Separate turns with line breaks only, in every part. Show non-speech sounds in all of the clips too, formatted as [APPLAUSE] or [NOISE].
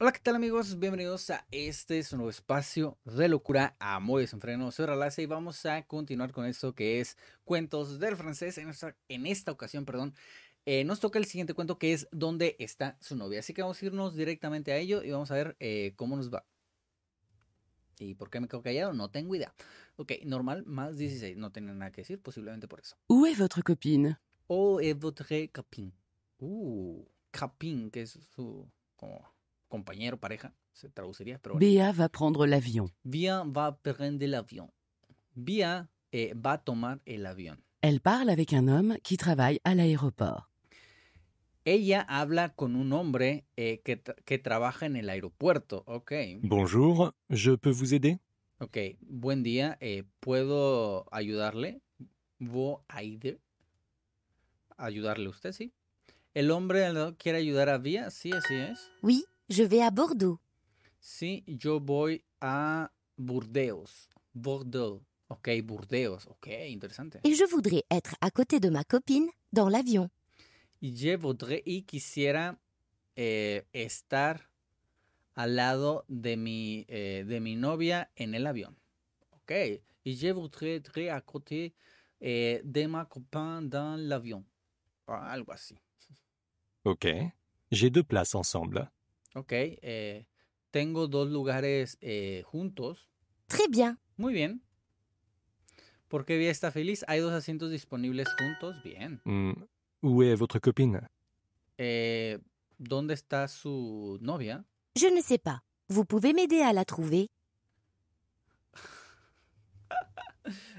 Hola, ¿qué tal amigos? Bienvenidos a este nuevo espacio de locura, amor y desenfreno. Soy relace y vamos a continuar con esto que es cuentos del francés. En esta, en esta ocasión, perdón, eh, nos toca el siguiente cuento que es ¿Dónde está su novia? Así que vamos a irnos directamente a ello y vamos a ver eh, cómo nos va. ¿Y por qué me quedo callado? No tengo idea. Ok, normal, más 16. No tenía nada que decir, posiblemente por eso. ¿Où est votre copine? ¿Où est votre copine? Uh, copine, que es su... como compañero, pareja, se traduciría, pero... Bea va prendre l'avion. Bea va prendre l'avion. Bea eh, va a tomar el avión. Elle parle avec un homme qui travaille à l'aéroport. Ella habla con un hombre eh, que, que, trabaja en el aeropuerto, ok. Bonjour, je peux vous aider? Ok, buen día, eh, ¿puedo ayudarle? ¿Vo aider? ¿Ayudarle usted, sí? ¿El hombre quiere ayudar a vía Sí, así es. Oui, Je vais à Bordeaux. Si yo voy a Burdeos. Bordeaux. Ok, Burdeos. Ok, intéressant. Et je voudrais être à côté de ma copine dans l'avion. Je voudrais y quisiera eh, estar al lado de mi, eh, de mi novia en el avión. Ok. Et je voudrais être à côté eh, de ma copine dans l'avion. Ah, algo así. Ok. J'ai deux places ensemble. Ok, eh, tengo dos lugares eh, juntos. bien. Muy bien. ¿Por qué Vía está feliz? Hay dos asientos disponibles juntos. Bien. Mm, eh, ¿Dónde está su novia? Je ne la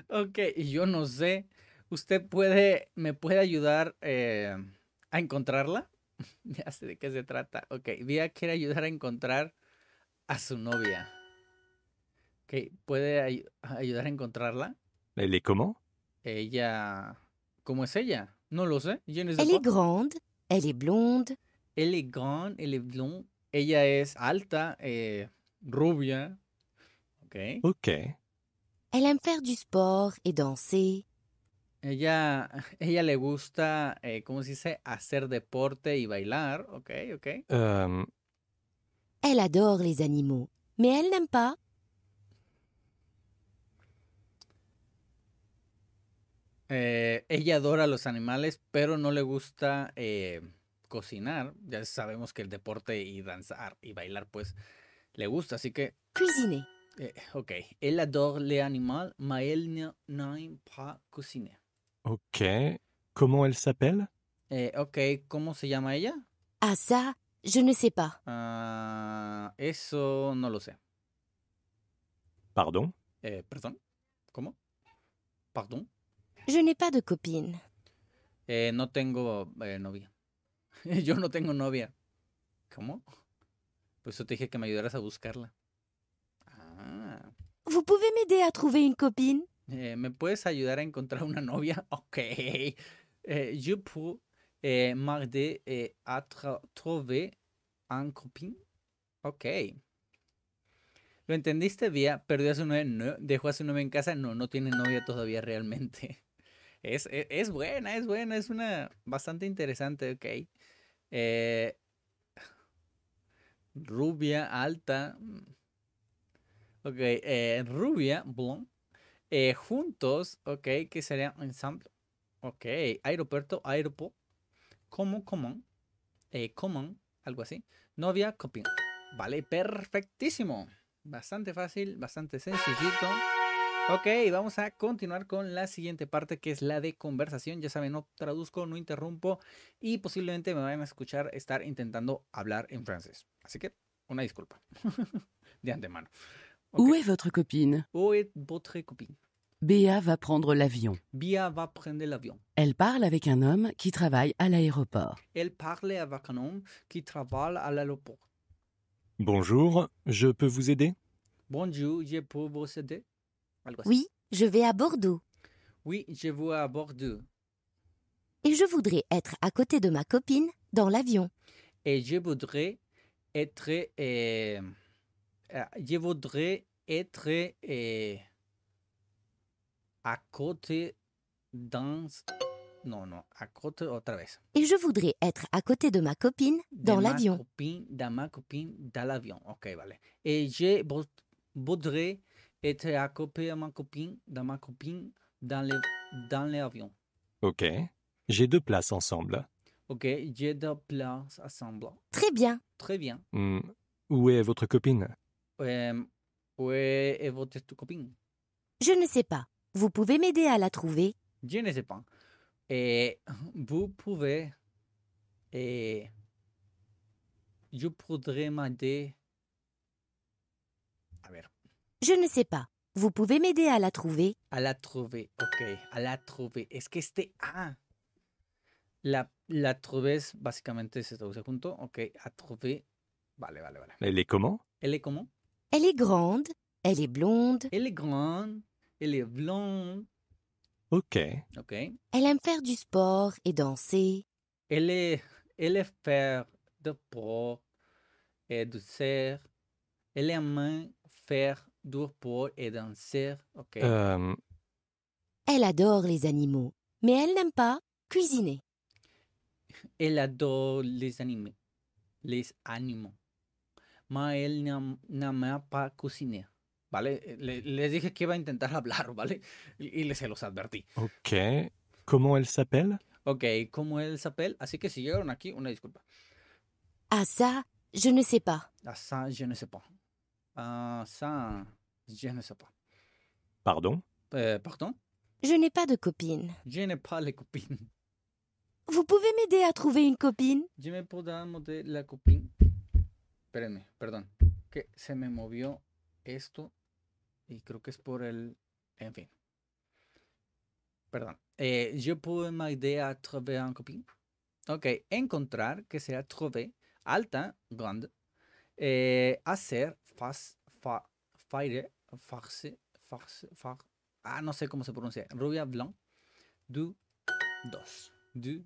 ok, yo no sé. ¿Usted puede, me puede ayudar a encontrarla? [LAUGHS] ya sé de qué se trata. Ok, Vía quiere ayudar a encontrar a su novia. Ok, ¿puede ayudar a encontrarla? ¿Él es Ella. ¿Cómo es ella? No lo sé. es elle grande, elle est blonde. Elle est grande, elle est blonde. Ella es alta, eh, rubia. Ok. Ok. Elle aime faire du sport et danser. Ella, [LAUGHS] ella le gusta, eh, ¿cómo se dice? Hacer deporte y bailar, ok, ok. Em. les eh, ella adora los animales, pero no le gusta eh, cocinar. Ya sabemos que el deporte y danzar y bailar, pues, le gusta, así que. Cuisiner. ok. Elle adore les animaux, mais elle n'aime pas Ok. Comment elle s'appelle Et eh, Ok, comment se llama ella Ah ça, je ne sais pas. Ah, eso no lo sé. Pardon eh, Pardon Comment Pardon Je n'ai pas de copine. Eh, no tengo eh, novia. [LAUGHS] Yo no tengo novia. ¿Cómo? Pues yo te dije que me ayudaras a buscarla. Ah. Vous pouvez m'aider à trouver une copine Eh, ¿me puedes ayudar a encontrar una novia? [LAUGHS] Ok. Eh, je peux eh, m'aider eh, trouver un Ok. ¿Lo entendiste? Vía, perdió a su novia, dejó a su novia en casa. No, no tiene novia todavía realmente. [LAUGHS] E-, es, buena, es buena, es una bastante interesante, ok. rubia, alta. Mm. Ok, rubia, blonde. Eh, juntos, ok, que sería ensemble. Ok, aeropuerto, aeropo, como común, eh, algo así. Novia, copia, Vale, perfectísimo. Bastante fácil, bastante sencillito. Ok, vamos a continuar con la siguiente parte que es la de conversación. Ya saben, no traduzco, no interrumpo y posiblemente me vayan a escuchar estar intentando hablar en francés. Así que una disculpa [LAUGHS] de antemano. Où est votre copine Où copine Béa va prendre l'avion. va prendre l'avion. Elle parle avec un homme qui travaille à l'aéroport. Elle avec un homme qui travaille à Bonjour, je peux vous aider Oui, je vais à Bordeaux. Oui, je vais à Bordeaux. Et je voudrais être à côté de ma copine dans l'avion. Et je voudrais être... Euh, euh, je voudrais être euh, à côté dans... Non, non, à côté autre vez. Et je voudrais être à côté de ma copine dans l'avion. Copine, ma copine dans l'avion. Ok, vale. Et je voudrais être à côté de ma copine, dans ma copine dans dans l'avion. Ok. J'ai deux places ensemble. Ok, j'ai deux places ensemble. Très bien. Très bien. Hmm. Où est votre copine eh, votre copine Je ne sais pas. Vous pouvez m'aider à la trouver Je ne sais pas. Et eh, vous pouvez. Et eh, je pourrais m'aider. Je ne sais pas. Vous pouvez m'aider à la trouver À la trouver, ok. À la trouver. Est-ce que c'était ah. la, la trouver, básicamente se traduce junto. Ok, à trouver. Vale, vale, vale. Elle est comment Elle est comment elle est grande, elle est blonde. Elle est grande, elle est blonde. Ok. Elle aime faire du sport et danser. Elle est, elle faire de sport et de Elle aime faire du sport et danser. Ok. Euh, elle adore les animaux, mais elle n'aime pas cuisiner. Elle adore les animaux. Les animaux más elle n'a pas para cocinar. ¿Vale? Le, les dije que iba a intentar [LAUGHS] hablar, ¿vale? Y, y les se los advertí. Ok. Comment elle s'appelle? Ok, Comment elle s'appelle? Así que si llegaron aquí, una disculpa. Ah, ça, je ne sais pas. Ah, ça, je ne sais pas. Ah, ça, je ne sais pas. Pardon? Euh, pardon? Je n'ai pas de copine. Je n'ai pas de copine. Vous pouvez m'aider à trouver une copine? Je me pourrais la copine. Espérenme, perdón. Que se me movió esto y creo que es por el... En fin. Perdón. Eh, je una idea idea trouver un okay, Ok, encontrar, que será trouver, alta, grande, eh, hacer, fast, fa, faire, farse, farse, ah, no sé cómo se pronuncia, rubia, blanc, du, dos, du,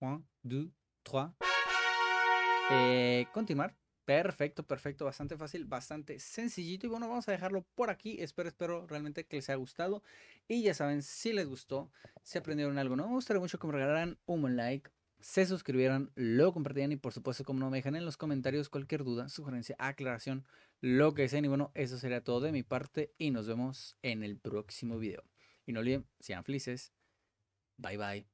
un, du, trois, eh, continuar. Perfecto, perfecto, bastante fácil, bastante sencillito. Y bueno, vamos a dejarlo por aquí. Espero, espero realmente que les haya gustado. Y ya saben, si les gustó, si aprendieron algo, no me gustaría mucho que me regalaran un like, se suscribieran, lo compartieran y por supuesto, como no, me dejan en los comentarios cualquier duda, sugerencia, aclaración, lo que deseen. Y bueno, eso sería todo de mi parte y nos vemos en el próximo video. Y no olviden, sean felices. Bye bye.